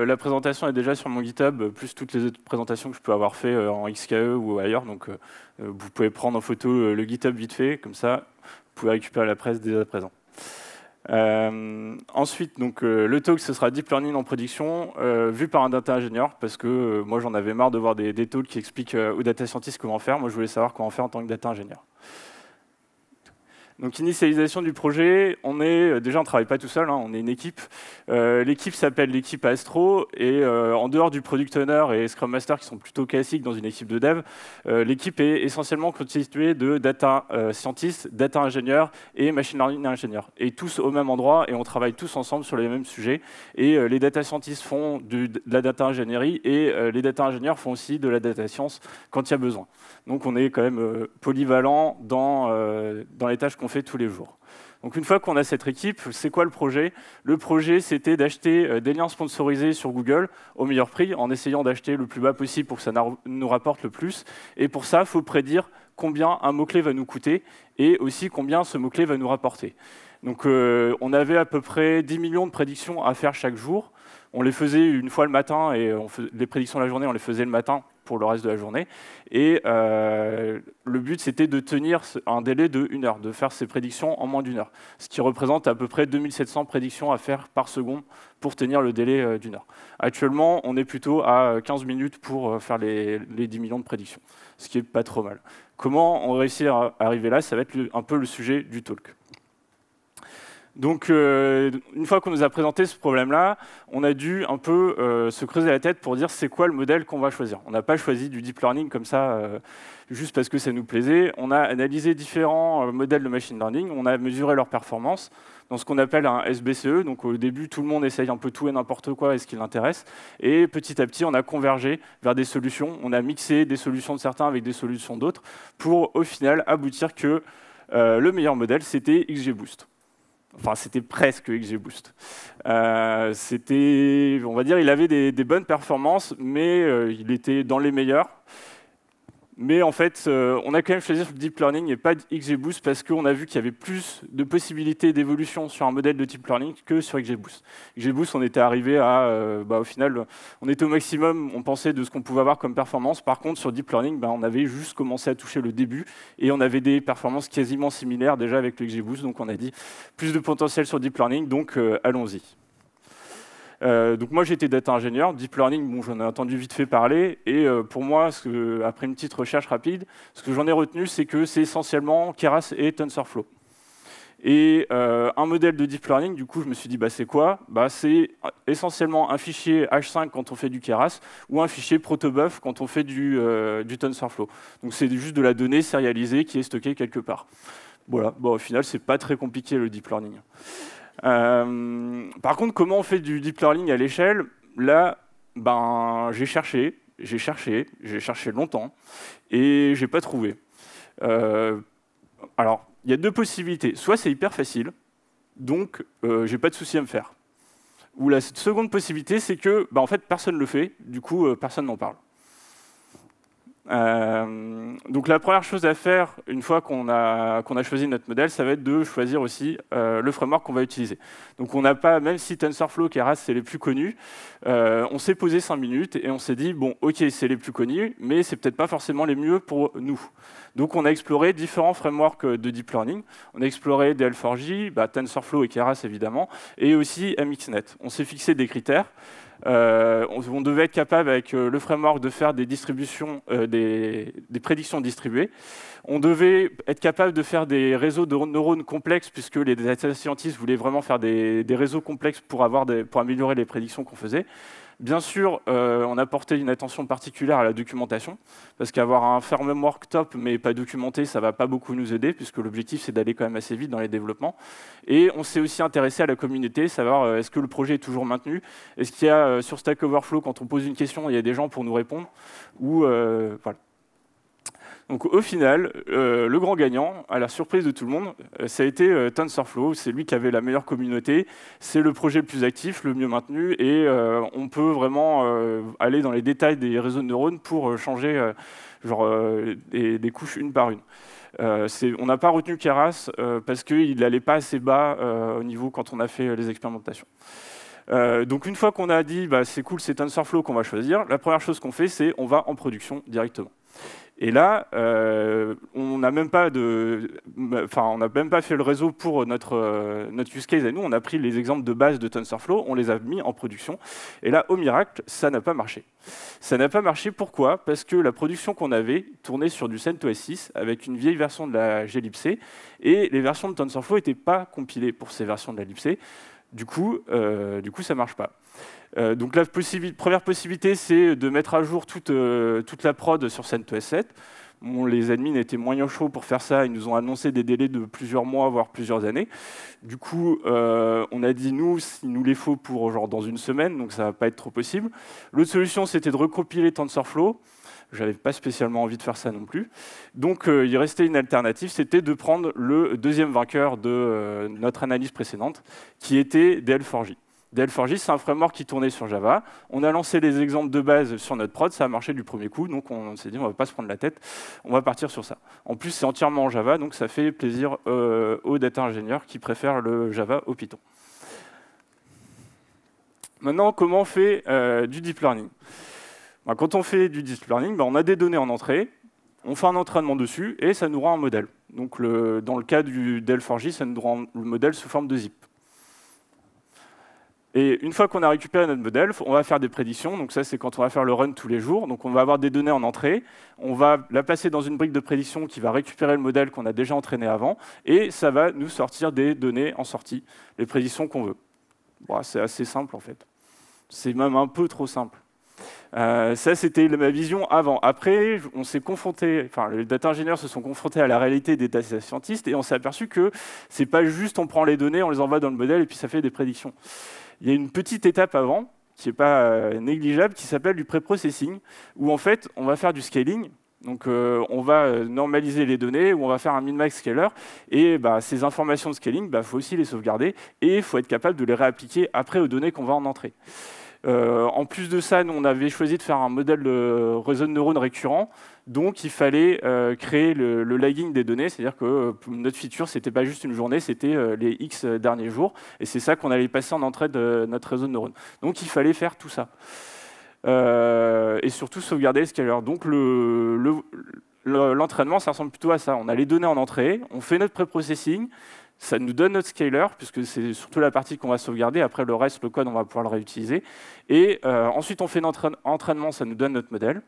Euh, la présentation est déjà sur mon GitHub, euh, plus toutes les autres présentations que je peux avoir fait euh, en XKE ou ailleurs. Donc, vous pouvez prendre en photo le GitHub vite fait, comme ça, vous pouvez récupérer la presse dès à présent. ensuite, donc, le talk, ce sera Deep Learning en production, vu par un data ingénieur, parce que moi, j'en avais marre de voir des, des talks qui expliquent aux data scientists comment faire. Moi, je voulais savoir comment faire en tant que data ingénieur. Donc initialisation du projet, on est euh, déjà on ne travaille pas tout seul, hein, on est une équipe. Euh, l'équipe s'appelle l'équipe Astro et euh, en dehors du product owner et Scrum Master qui sont plutôt classiques dans une équipe de dev, l'équipe est essentiellement constituée de data scientists, data ingénieurs et machine learning ingénieurs et tous au même endroit et on travaille tous ensemble sur les mêmes sujets et les data scientists font de la data ingénierie et les data ingénieurs font aussi de la data science quand il y a besoin. Donc on est quand même euh, polyvalent dans, euh, dans les tâches qu'on fait tous les jours. Donc une fois qu'on a cette équipe, c'est quoi le projet Le projet, c'était d'acheter euh, des liens sponsorisés sur Google au meilleur prix, en essayant d'acheter le plus bas possible pour que ça nous rapporte le plus. Et pour ça, il faut prédire combien un mot-clé va nous coûter et aussi combien ce mot-clé va nous rapporter. Donc on avait à peu près 10 millions de prédictions à faire chaque jour. On les faisait une fois le matin et on les prédictions de la journée, on les faisait le matin pour le reste de la journée. Et euh, le but, c'était de tenir un délai de une heure, de faire ces prédictions en moins d'une heure, ce qui représente à peu près 2700 prédictions à faire par seconde pour tenir le délai euh, d'une heure. Actuellement, on est plutôt à 15 euh, minutes pour faire les, les 10 millions de prédictions, ce qui n'est pas trop mal. Comment on réussit à arriver là Ça va être un peu le sujet du talk. Donc, euh, une fois qu'on nous a présenté ce problème-là, on a dû un peu euh, se creuser la tête pour dire c'est quoi le modèle qu'on va choisir. On n'a pas choisi du deep learning comme ça, euh, juste parce que ça nous plaisait. On a analysé différents modèles de machine learning, on a mesuré leur performance dans ce qu'on appelle un SBCE. Donc, au début, tout le monde essaye un peu tout et n'importe quoi et ce qui l'intéresse. Et petit à petit, on a convergé vers des solutions. On a mixé des solutions de certains avec des solutions d'autres pour, au final, aboutir que le meilleur modèle, c'était XGBoost. Enfin, c'était presque XGBoost. Euh, c'était, on va dire, il avait des, bonnes performances, mais euh, il était dans les meilleurs. Mais en fait, euh, on a quand même choisi le Deep Learning et pas XGBoost parce qu'on a vu qu'il y avait plus de possibilités d'évolution sur un modèle de Deep Learning que sur XGBoost. XGBoost, on était arrivé à, euh, bah, au final, on était au maximum, on pensait de ce qu'on pouvait avoir comme performance. Par contre, sur Deep Learning, bah, on avait juste commencé à toucher le début et on avait des performances quasiment similaires déjà avec le XGBoost. Donc on a dit plus de potentiel sur Deep Learning, donc euh, allons-y. Euh, donc moi j'étais data ingénieur, deep learning, j'en ai entendu vite fait parler, et euh, pour moi, après une petite recherche rapide, ce que j'en ai retenu, c'est que c'est essentiellement Keras et TensorFlow. Et euh, un modèle de deep learning, du coup, je me suis dit, bah, c'est quoi bah, C'est essentiellement un fichier H5 quand on fait du Keras ou un fichier protobuf quand on fait du, TensorFlow. Donc c'est juste de la donnée sérialisée qui est stockée quelque part. Voilà, au final, c'est pas très compliqué le deep learning. Euh, par contre, comment on fait du deep learning à l'échelle Là, ben, j'ai cherché, j'ai cherché, j'ai cherché longtemps, et j'ai pas trouvé. Euh, alors, il y a deux possibilités. Soit c'est hyper facile, donc euh, j'ai pas de soucis à me faire. Ou la seconde possibilité, c'est que, ben, en fait, personne le fait, du coup, personne n'en parle. Euh, donc la première chose à faire une fois qu'on a, qu'on a choisi notre modèle, ça va être de choisir aussi euh, le framework qu'on va utiliser. Donc on n'a pas, même si TensorFlow, et Keras, c'est les plus connus, euh, on s'est posé 5 minutes et on s'est dit, bon ok, c'est les plus connus, mais c'est peut-être pas forcément les mieux pour nous. Donc on a exploré différents frameworks de deep learning. On a exploré DL4J, bah, TensorFlow et Keras évidemment, et aussi MXNet. On s'est fixé des critères. Euh, on, devait être capable, avec euh, le framework, de faire des distributions, euh, des, prédictions distribuées. On devait être capable de faire des réseaux de neurones complexes, puisque les data scientists voulaient vraiment faire des, réseaux complexes pour, avoir pour améliorer les prédictions qu'on faisait. Bien sûr, euh, on a porté une attention particulière à la documentation, parce qu'avoir un firmware top mais pas documenté, ça ne va pas beaucoup nous aider, puisque l'objectif c'est d'aller quand même assez vite dans les développements. Et on s'est aussi intéressé à la communauté, savoir euh, est-ce que le projet est toujours maintenu, est-ce qu'il y a euh, sur Stack Overflow, quand on pose une question, il y a des gens pour nous répondre, ou voilà. Donc au final, euh, le grand gagnant, à la surprise de tout le monde, euh, ça a été euh, TensorFlow. C'est lui qui avait la meilleure communauté, c'est le projet le plus actif, le mieux maintenu, et on peut vraiment aller dans les détails des réseaux de neurones pour changer genre, des, couches une par une. on n'a pas retenu Keras parce qu'il n'allait pas assez bas au niveau quand on a fait les expérimentations. donc une fois qu'on a dit bah, c'est cool, c'est TensorFlow qu'on va choisir, la première chose qu'on fait c'est on va en production directement. Et là, euh, on n'a même pas de, enfin, on même pas fait le réseau pour euh, notre use case. à nous, on a pris les exemples de base de TensorFlow, on les a mis en production. Et là, au miracle, ça n'a pas marché. Ça n'a pas marché pourquoi Parce que la production qu'on avait tournait sur du CentOS 6 avec une vieille version de la glibc et les versions de TensorFlow n'étaient pas compilées pour ces versions de la glibc. Du coup, euh, du coup ça ne marche pas. Euh, donc la première possibilité, c'est de mettre à jour toute, euh, la prod sur CentOS7. les admins étaient moyen chauds pour faire ça, ils nous ont annoncé des délais de plusieurs mois, voire plusieurs années. Du coup, on a dit, nous, il nous les faut pour genre dans une semaine, donc ça ne va pas être trop possible. L'autre solution, c'était de recopiler TensorFlow. Je n'avais pas spécialement envie de faire ça non plus. Donc euh, il restait une alternative, c'était de prendre le deuxième vainqueur de euh, notre analyse précédente, qui était DL4J. DL4J, c'est un framework qui tournait sur Java. On a lancé les exemples de base sur notre prod, ça a marché du premier coup, donc on, s'est dit on ne va pas se prendre la tête, on va partir sur ça. En plus, c'est entièrement en Java, donc ça fait plaisir euh, aux data ingénieurs qui préfèrent le Java au Python. Maintenant, comment on fait du deep learning ben, quand on fait du deep learning, ben, on a des données en entrée, on fait un entraînement dessus et ça nous rend un modèle. Donc dans le cas du del 4 ça nous rend le modèle sous forme de zip. Et une fois qu'on a récupéré notre modèle, on va faire des prédictions. Donc ça, c'est quand on va faire le run tous les jours. Donc on va avoir des données en entrée, on va la passer dans une brique de prédiction qui va récupérer le modèle qu'on a déjà entraîné avant, et ça va nous sortir des données en sortie, les prédictions qu'on veut. c'est assez simple en fait. C'est même un peu trop simple. Euh, ça, c'était ma vision avant. Après, on s'est confronté, enfin, les data ingénieurs se sont confrontés à la réalité des data scientists et on s'est aperçu que c'est pas juste on prend les données, on les envoie dans le modèle et puis ça fait des prédictions. Il y a une petite étape avant qui n'est pas euh, négligeable, qui s'appelle du pré où en fait, on va faire du scaling, donc euh, on va normaliser les données ou on va faire un min-max scaler et bah, ces informations de scaling, il bah, faut aussi les sauvegarder et il faut être capable de les réappliquer après aux données qu'on va en entrer. Euh, en plus de ça, nous, on avait choisi de faire un modèle de réseau de neurones récurrent. Donc, il fallait euh, créer le, lagging des données, c'est-à-dire que euh, notre feature, ce n'était pas juste une journée, c'était les X derniers jours. Et c'est ça qu'on allait passer en entrée de notre réseau de neurones. Donc, il fallait faire tout ça. et surtout, sauvegarder les scalers. Donc, L'entraînement, ça ressemble plutôt à ça. On a les données en entrée, on fait notre pré-processing, ça nous donne notre scaler, puisque c'est surtout la partie qu'on va sauvegarder. Après, le reste, le code, on va pouvoir le réutiliser. Et euh, ensuite, on fait l'entraînement, ça nous donne notre modèle.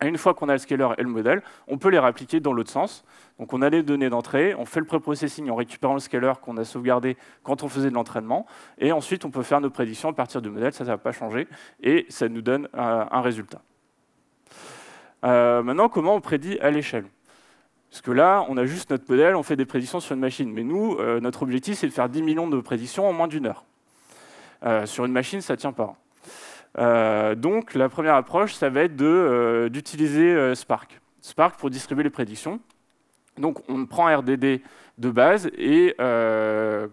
Et une fois qu'on a le scaler et le modèle, on peut les réappliquer dans l'autre sens. Donc on a les données d'entrée, on fait le pré-processing en récupérant le scaler qu'on a sauvegardé quand on faisait de l'entraînement, et ensuite on peut faire nos prédictions à partir du modèle, ça, ne va pas changer, et ça nous donne euh, un résultat. Euh, maintenant, comment on prédit à l'échelle parce que là, on a juste notre modèle, on fait des prédictions sur une machine. Mais nous, euh, notre objectif, c'est de faire 10 millions de prédictions en moins d'une heure. Euh, sur une machine, ça ne tient pas. Euh, donc, la première approche, ça va être d'utiliser Spark. Spark pour distribuer les prédictions. Donc, on prend RDD de base et,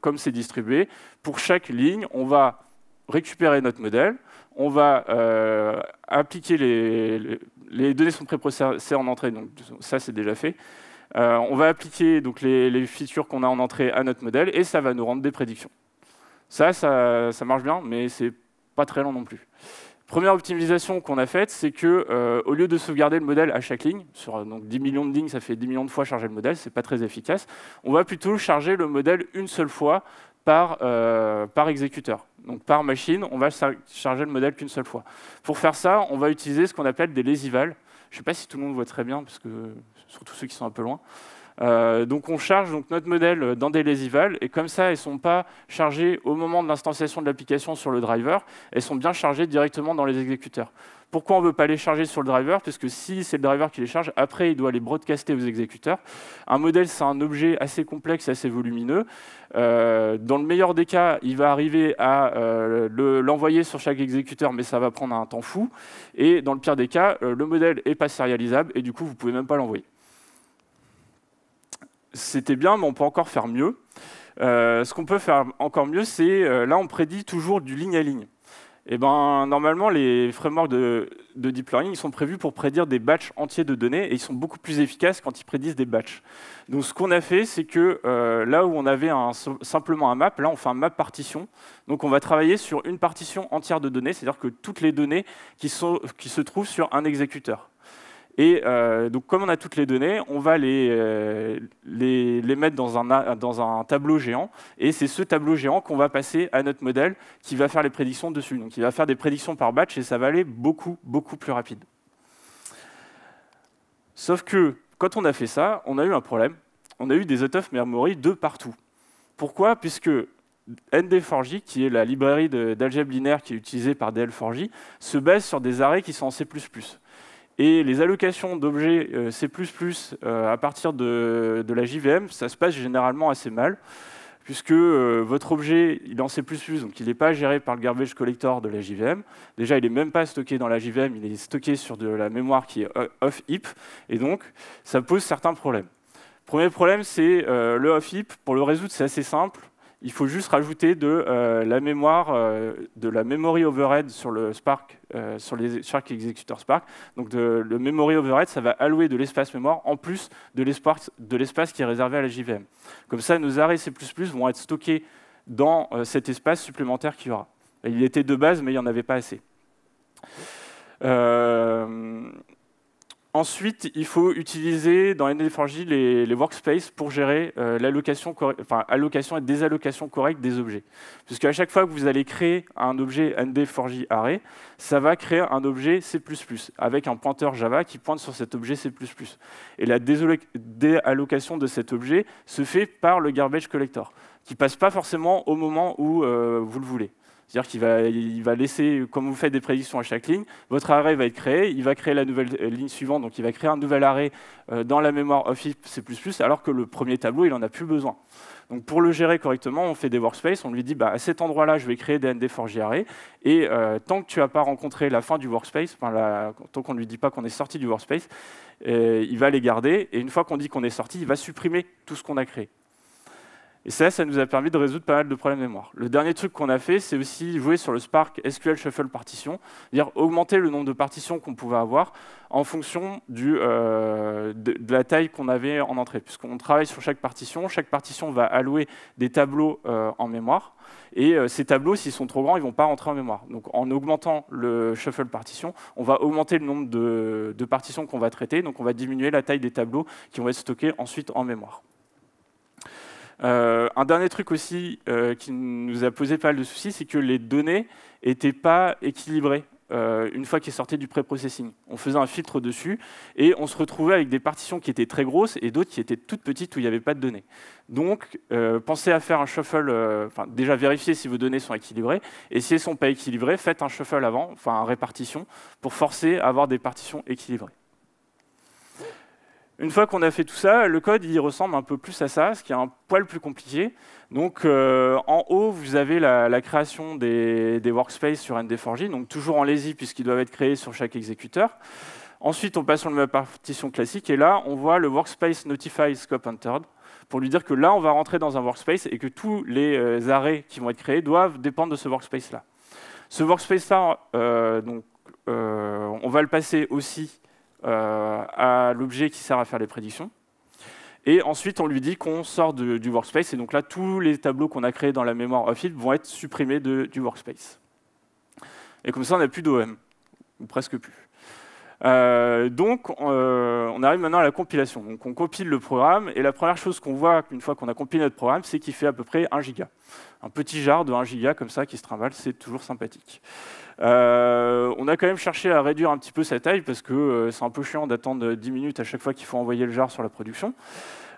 comme c'est distribué, pour chaque ligne, on va récupérer notre modèle, on va appliquer les les données sont préprocessées en entrée, donc ça c'est déjà fait. Euh, on va appliquer donc, les, features qu'on a en entrée à notre modèle et ça va nous rendre des prédictions. Ça, ça, marche bien, mais c'est pas très lent non plus. Première optimisation qu'on a faite, c'est que euh, au lieu de sauvegarder le modèle à chaque ligne, sur donc, 10 millions de lignes, ça fait 10 millions de fois charger le modèle, c'est pas très efficace, on va plutôt charger le modèle une seule fois par, euh, par exécuteur. Donc par machine, on va charger le modèle qu'une seule fois. Pour faire ça, on va utiliser ce qu'on appelle des lésivales. Je ne sais pas si tout le monde voit très bien, parce que surtout ceux qui sont un peu loin. Euh, donc on charge donc, notre modèle dans des Val et comme ça, elles ne sont pas chargées au moment de l'instanciation de l'application sur le driver, elles sont bien chargées directement dans les exécuteurs. Pourquoi on ne veut pas les charger sur le driver Parce que si c'est le driver qui les charge, après, il doit les broadcaster aux exécuteurs. Un modèle, c'est un objet assez complexe, assez volumineux. Euh, dans le meilleur des cas, il va arriver à euh, l'envoyer sur chaque exécuteur, mais ça va prendre un temps fou. Et dans le pire des cas, le modèle n'est pas sérialisable, et du coup, vous ne pouvez même pas l'envoyer c'était bien, mais on peut encore faire mieux. Euh, ce qu'on peut faire encore mieux, c'est euh, là, on prédit toujours du ligne à ligne. Et eh ben, normalement, les frameworks de, deep learning ils sont prévus pour prédire des batches entiers de données et ils sont beaucoup plus efficaces quand ils prédisent des batches. Donc, ce qu'on a fait, c'est que euh, là où on avait un, simplement un map, là, on fait un map partition. Donc, on va travailler sur une partition entière de données, c'est-à-dire que toutes les données qui, qui se trouvent sur un exécuteur. Et euh, donc, comme on a toutes les données, on va les, euh, mettre dans un, dans un tableau géant. Et c'est ce tableau géant qu'on va passer à notre modèle qui va faire les prédictions dessus. Donc, il va faire des prédictions par batch et ça va aller beaucoup, beaucoup plus rapide. Sauf que quand on a fait ça, on a eu un problème. On a eu des out of memory de partout. Pourquoi Puisque ND4J, qui est la librairie d'algèbre linéaire qui est utilisée par DL4J, se base sur des arrêts qui sont en C++. Et les allocations d'objets euh, C++ euh, à partir de, la JVM, ça se passe généralement assez mal, puisque euh, votre objet, il est en C++, donc il n'est pas géré par le garbage collector de la JVM. Déjà, il n'est même pas stocké dans la JVM, il est stocké sur de la mémoire qui est off-heap, et donc ça pose certains problèmes. Premier problème, c'est le off-heap. Pour le résoudre, c'est assez simple. Il faut juste rajouter de euh, la mémoire, euh, de la memory overhead sur le Spark, euh, sur les Spark Executor Spark. Donc le memory overhead, ça va allouer de l'espace mémoire en plus de l'espace qui est réservé à la JVM. Comme ça, nos arrêts C++ vont être stockés dans cet espace supplémentaire qu'il y aura. Il était de base, mais il n'y en avait pas assez. Euh, Ensuite, il faut utiliser dans ND4J les, workspaces pour gérer euh, l'allocation et désallocation correcte des objets. Puisque à chaque fois que vous allez créer un objet ND4J array, ça va créer un objet C++ avec un pointeur Java qui pointe sur cet objet C++. Et la désallocation de cet objet se fait par le garbage collector, qui passe pas forcément au moment où euh, vous le voulez. C'est-à-dire qu'il va, il va laisser, comme vous faites des prédictions à chaque ligne, votre arrêt va être créé, il va créer la nouvelle euh, ligne suivante, donc il va créer un nouvel arrêt euh, dans la mémoire Office C++, alors que le premier tableau, il n'en a plus besoin. Donc pour le gérer correctement, on fait des workspaces, on lui dit bah, à cet endroit-là, je vais créer des ND4 array, et euh, tant que tu n'as pas rencontré la fin du workspace, tant qu'on ne lui dit pas qu'on est sorti du workspace, il va les garder, et une fois qu'on dit qu'on est sorti, il va supprimer tout ce qu'on a créé. Et ça, ça nous a permis de résoudre pas mal de problèmes de mémoire. Le dernier truc qu'on a fait, c'est aussi jouer sur le Spark SQL Shuffle Partition, c'est-à-dire augmenter le nombre de partitions qu'on pouvait avoir en fonction euh, de, la taille qu'on avait en entrée. Puisqu'on travaille sur chaque partition, chaque partition va allouer des tableaux euh, en mémoire. Et euh, ces tableaux, s'ils sont trop grands, ils ne vont pas rentrer en mémoire. Donc en augmentant le Shuffle Partition, on va augmenter le nombre de partitions qu'on va traiter, donc on va diminuer la taille des tableaux qui vont être stockés ensuite en mémoire. Euh, un dernier truc aussi euh, qui nous a posé pas mal de soucis, c'est que les données n'étaient pas équilibrées. Euh, une fois qu'elles sortaient du pré-processing. On faisait un filtre dessus et on se retrouvait avec des partitions qui étaient très grosses et d'autres qui étaient toutes petites où il n'y avait pas de données. Donc, pensez à faire un shuffle, déjà vérifier si vos données sont équilibrées et si elles ne sont pas équilibrées, faites un shuffle avant, enfin une répartition, pour forcer à avoir des partitions équilibrées. Une fois qu'on a fait tout ça, le code il ressemble un peu plus à ça, ce qui est un poil plus compliqué. Donc euh, en haut, vous avez la, création des, workspaces sur ND4J, donc toujours en lazy puisqu'ils doivent être créés sur chaque exécuteur. Ensuite, on passe sur la partition classique et là, on voit le workspace notify scope entered pour lui dire que là, on va rentrer dans un workspace et que tous les euh, arrêts qui vont être créés doivent dépendre de ce workspace-là. Ce workspace-là, euh, donc, on va le passer aussi euh, à l'objet qui sert à faire les prédictions. Et ensuite, on lui dit qu'on sort du workspace. Et donc là, tous les tableaux qu'on a créés dans la mémoire offit vont être supprimés de, du workspace. Et comme ça, on n'a plus d'OM, ou presque plus. Euh, donc, euh, on arrive maintenant à la compilation. Donc, on compile le programme, et la première chose qu'on voit une fois qu'on a compilé notre programme, c'est qu'il fait à peu près 1 giga. Un petit jar de 1 giga comme ça qui se trimballe, c'est toujours sympathique. Euh, on a quand même cherché à réduire un petit peu sa taille parce que c'est un peu chiant d'attendre 10 minutes à chaque fois qu'il faut envoyer le jar sur la production.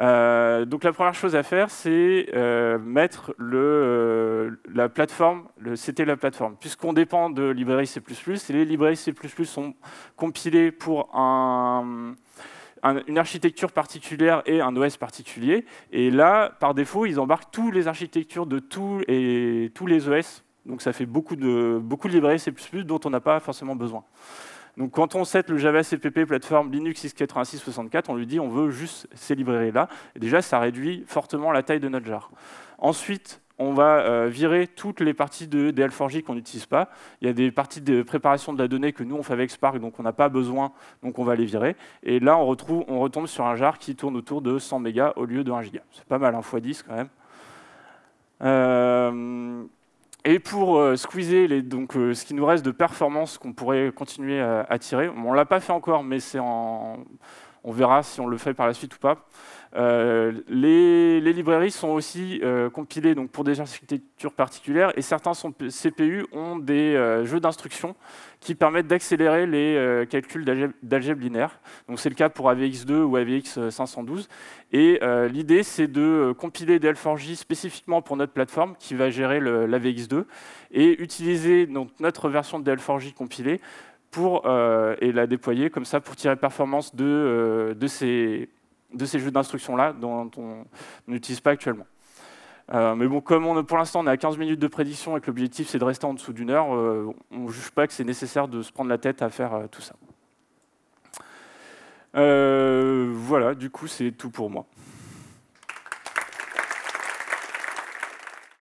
Euh, donc la première chose à faire, c'est euh, mettre euh, la plateforme, le CT la plateforme. Puisqu'on dépend de librairie C++, et les librairies C++ sont compilées pour une architecture particulière et un OS particulier. Et là, par défaut, ils embarquent toutes les architectures de tous, et, tous les OS. Donc ça fait beaucoup de, beaucoup de librairies C++ dont on n'a pas forcément besoin. Donc quand on set le Java CPP plateforme Linux x 64 on lui dit on veut juste ces librairies-là. déjà, ça réduit fortement la taille de notre jar. Ensuite, on va euh, virer toutes les parties de dl qu'on n'utilise pas. Il y a des parties de préparation de la donnée que nous, on fait avec Spark, donc on n'a pas besoin, donc on va les virer. Et là, on, retrouve, on retombe sur un jar qui tourne autour de 100 mégas au lieu de 1 giga. C'est pas mal, un x 10 quand même. Euh, et pour euh, squeezer donc, euh, ce qui nous reste de performance qu'on pourrait continuer à, à tirer, on ne l'a pas fait encore, mais c'est en, on verra si on le fait par la suite ou pas. Euh, les, librairies sont aussi euh, compilées donc, pour des architectures particulières et certains CPU ont des euh, jeux d'instruction qui permettent d'accélérer les calculs d'algèbre linéaire. c'est le cas pour AVX2 ou AVX512. Et l'idée, c'est de compiler dl 4 j spécifiquement pour notre plateforme qui va gérer l'AVX2 et utiliser donc, notre version de DL4J compilée euh, et la déployer comme ça pour tirer performance de, euh, de, ces, de ces jeux d'instruction-là dont on n'utilise pas actuellement. Euh, mais bon, comme on, pour l'instant on est à 15 minutes de prédiction et que l'objectif c'est de rester en dessous d'une heure, on ne juge pas que c'est nécessaire de se prendre la tête à faire tout ça. voilà, du coup c'est tout pour moi.